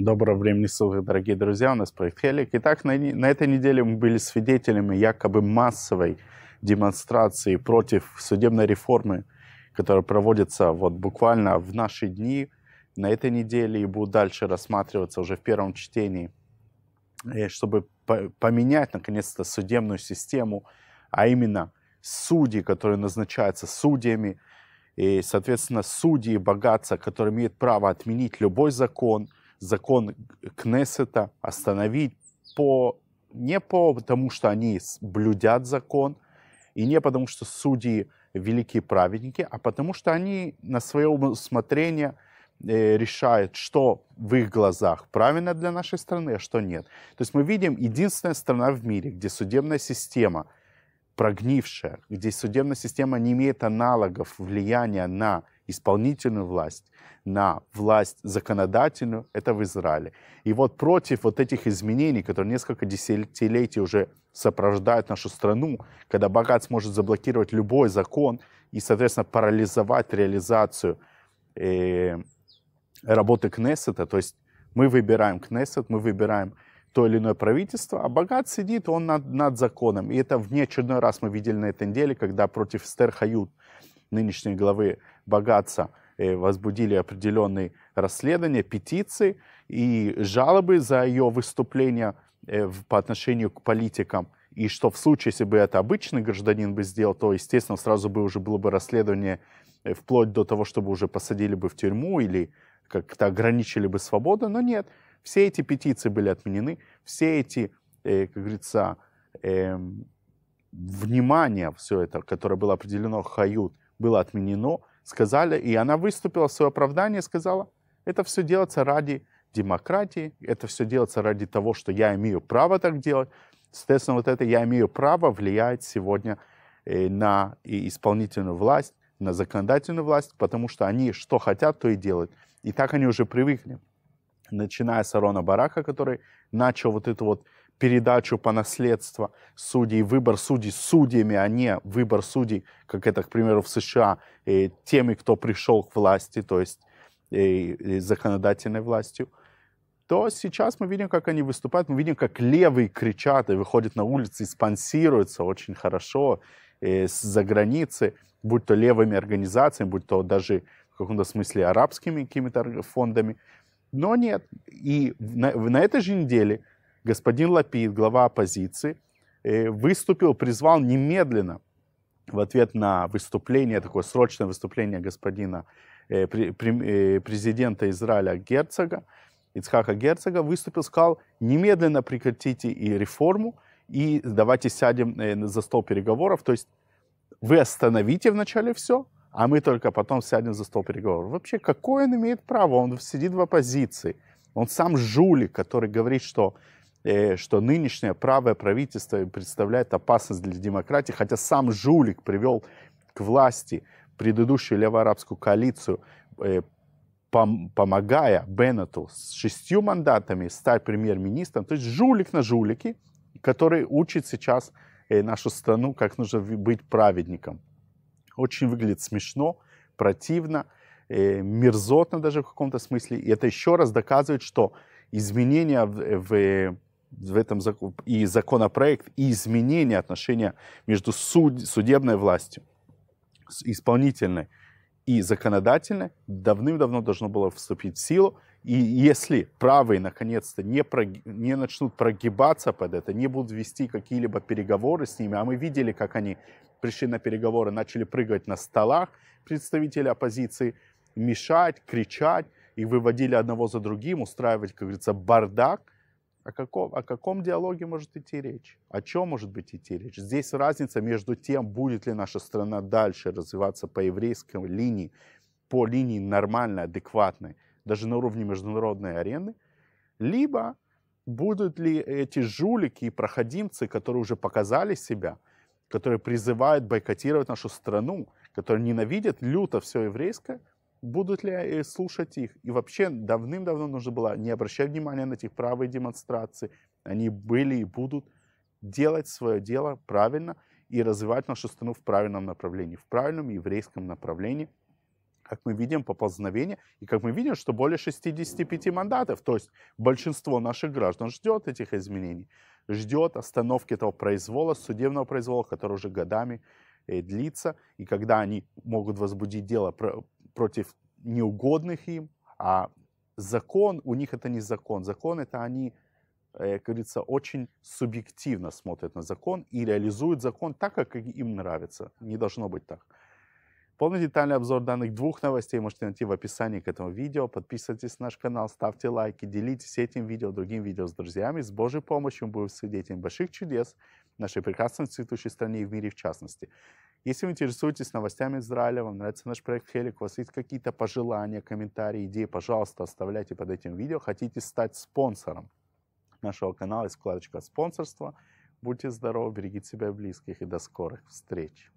Доброго времени суток, дорогие друзья, у нас проект Хелик. Итак, на, на этой неделе мы были свидетелями якобы массовой демонстрации против судебной реформы, которая проводится вот буквально в наши дни, на этой неделе и будет дальше рассматриваться уже в первом чтении, чтобы поменять наконец-то судебную систему, а именно судьи, которые назначаются судьями, и, соответственно, судьи богатства, которые имеют право отменить любой закон – закон Кнессета остановить по, не потому, что они блюдят закон, и не потому, что судьи великие праведники, а потому, что они на свое усмотрение э, решают, что в их глазах правильно для нашей страны, а что нет. То есть мы видим единственная страна в мире, где судебная система прогнившая, где судебная система не имеет аналогов влияния на исполнительную власть на власть законодательную, это в Израиле. И вот против вот этих изменений, которые несколько десятилетий уже сопровождают нашу страну, когда богат сможет заблокировать любой закон и, соответственно, парализовать реализацию э, работы Кнессета, то есть мы выбираем Кнессет, мы выбираем то или иное правительство, а богат сидит, он над, над законом. И это в очередной раз мы видели на этой неделе, когда против Эстер Хают нынешней главы богатца э, возбудили определенные расследования, петиции и жалобы за ее выступления э, по отношению к политикам. И что в случае, если бы это обычный гражданин бы сделал, то, естественно, сразу бы уже было бы расследование э, вплоть до того, чтобы уже посадили бы в тюрьму или как-то ограничили бы свободу, но нет. Все эти петиции были отменены, все эти, как говорится, эм, внимание, все это, которое было определено Хают было отменено, сказали, и она выступила в свое оправдание, сказала, это все делается ради демократии, это все делается ради того, что я имею право так делать. Соответственно, вот это я имею право влияет сегодня э, на исполнительную власть, на законодательную власть, потому что они что хотят, то и делают. И так они уже привыкли. Начиная с Арона Барака, который начал вот эту вот передачу по наследству судей, выбор судей судьями, а не выбор судей, как это, к примеру, в США, э, теми, кто пришел к власти, то есть э, э, законодательной властью, то сейчас мы видим, как они выступают, мы видим, как левые кричат и выходят на улицы, и спонсируются очень хорошо за границы, будь то левыми организациями, будь то даже в каком-то смысле арабскими какими-то фондами. Но нет. И на, на этой же неделе господин Лапид, глава оппозиции, э, выступил, призвал немедленно в ответ на выступление, такое срочное выступление господина э, э, президента Израиля Герцога, Ицхака Герцога, выступил, сказал, немедленно прекратите и реформу, и давайте сядем за стол переговоров. То есть вы остановите вначале все, а мы только потом сядем за стол переговоров. Вообще, какое он имеет право? Он сидит в оппозиции. Он сам жулик, который говорит, что Э, что нынешнее правое правительство представляет опасность для демократии, хотя сам жулик привел к власти предыдущую левоарабскую коалицию, э, помогая Беннету с шестью мандатами стать премьер-министром. То есть жулик на жулике, который учит сейчас э, нашу страну, как нужно быть праведником. Очень выглядит смешно, противно, мерзотно даже в каком-то смысле. И это еще раз доказывает, что изменения в, в в этом и законопроект, и изменение отношения между суд, судебной властью, исполнительной и законодательной давным-давно должно было вступить в силу. И если правые наконец-то не, прог... не начнут прогибаться под это, не будут вести какие-либо переговоры с ними, а мы видели, как они пришли на переговоры, начали прыгать на столах представители оппозиции, мешать, кричать, и выводили одного за другим, устраивать, как говорится, бардак – о каком, о каком диалоге может идти речь? О чем может быть идти речь? Здесь разница между тем, будет ли наша страна дальше развиваться по еврейской линии, по линии нормальной, адекватной, даже на уровне международной арены, либо будут ли эти жулики и проходимцы, которые уже показали себя, которые призывают бойкотировать нашу страну, которые ненавидят люто все еврейское, будут ли э, слушать их. И вообще давным-давно нужно было не обращать внимания на этих правые демонстрации. Они были и будут делать свое дело правильно и развивать нашу страну в правильном направлении, в правильном еврейском направлении. Как мы видим, по поползновение, и как мы видим, что более 65 мандатов, то есть большинство наших граждан ждет этих изменений, ждет остановки этого произвола, судебного произвола, который уже годами э, длится, и когда они могут возбудить дело против неугодных им, а закон, у них это не закон. Закон это они, э, как говорится, очень субъективно смотрят на закон и реализуют закон так, как им нравится. Не должно быть так. Полный детальный обзор данных двух новостей можете найти в описании к этому видео. Подписывайтесь на наш канал, ставьте лайки, делитесь этим видео, другим видео с друзьями. С Божьей помощью мы будем свидетелями больших чудес в нашей прекрасной цветущей стране и в мире в частности. Если вы интересуетесь новостями Израиля, вам нравится наш проект Хелик, у вас есть какие-то пожелания, комментарии, идеи, пожалуйста, оставляйте под этим видео. Хотите стать спонсором нашего канала, есть вкладочка «Спонсорство». Будьте здоровы, берегите себя и близких и до скорых встреч!